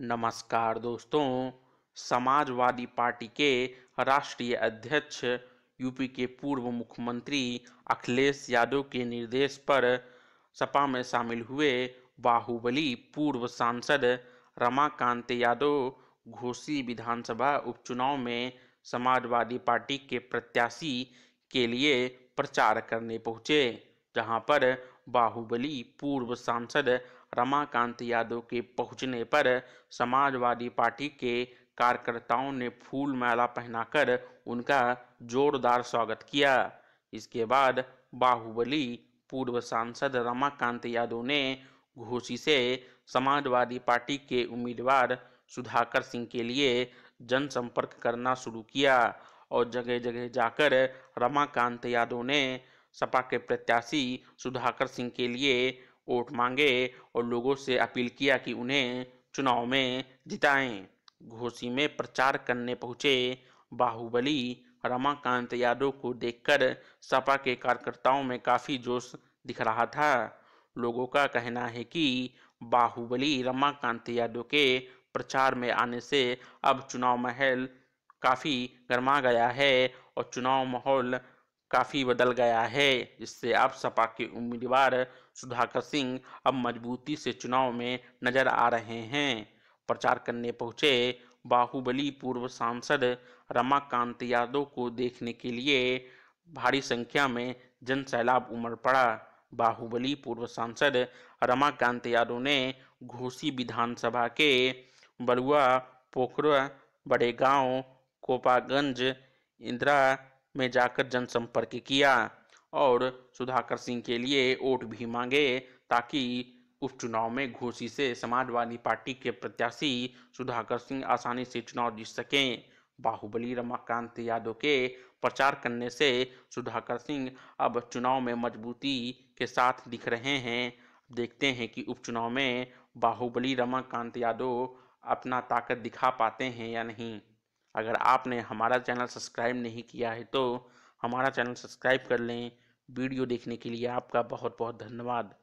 नमस्कार दोस्तों समाजवादी पार्टी के राष्ट्रीय अध्यक्ष यूपी के पूर्व मुख्यमंत्री अखिलेश यादव के निर्देश पर सपा में शामिल हुए बाहुबली पूर्व सांसद रमाकांत यादव घोसी विधानसभा उपचुनाव में समाजवादी पार्टी के प्रत्याशी के लिए प्रचार करने पहुंचे जहां पर बाहुबली पूर्व सांसद रमाकांत यादव के पहुंचने पर समाजवादी पार्टी के कार्यकर्ताओं ने फूल माला पहनाकर उनका जोरदार स्वागत किया इसके बाद बाहुबली पूर्व सांसद रमाकांत यादव ने घोसी से समाजवादी पार्टी के उम्मीदवार सुधाकर सिंह के लिए जनसंपर्क करना शुरू किया और जगह जगह जाकर रमाकांत यादव ने सपा के प्रत्याशी सुधाकर सिंह के लिए वोट मांगे और लोगों से अपील किया कि उन्हें चुनाव में जिताएं घोसी में प्रचार करने पहुंचे बाहुबली रमाकांत यादव को देखकर सपा के कार्यकर्ताओं में काफ़ी जोश दिख रहा था लोगों का कहना है कि बाहुबली रमाकांत यादव के प्रचार में आने से अब चुनाव महल काफ़ी गर्मा गया है और चुनाव माहौल काफ़ी बदल गया है जिससे अब सपा के उम्मीदवार सुधाकर सिंह अब मजबूती से चुनाव में नजर आ रहे हैं प्रचार करने पहुंचे बाहुबली पूर्व सांसद रमाकांत यादव को देखने के लिए भारी संख्या में जन सैलाब उमड़ पड़ा बाहुबली पूर्व सांसद रमाकांत यादव ने घोसी विधानसभा के बलुआ पोखरा बड़े गांव कोपागंज इंदिरा में जाकर जनसंपर्क किया और सुधाकर सिंह के लिए वोट भी मांगे ताकि उपचुनाव में घोसी से समाजवादी पार्टी के प्रत्याशी सुधाकर सिंह आसानी से चुनाव जीत सकें बाहुबली रमाकांत यादव के प्रचार करने से सुधाकर सिंह अब चुनाव में मजबूती के साथ दिख रहे हैं देखते हैं कि उपचुनाव में बाहुबली रमाकांत यादव अपना ताकत दिखा पाते हैं या नहीं अगर आपने हमारा चैनल सब्सक्राइब नहीं किया है तो हमारा चैनल सब्सक्राइब कर लें वीडियो देखने के लिए आपका बहुत बहुत धन्यवाद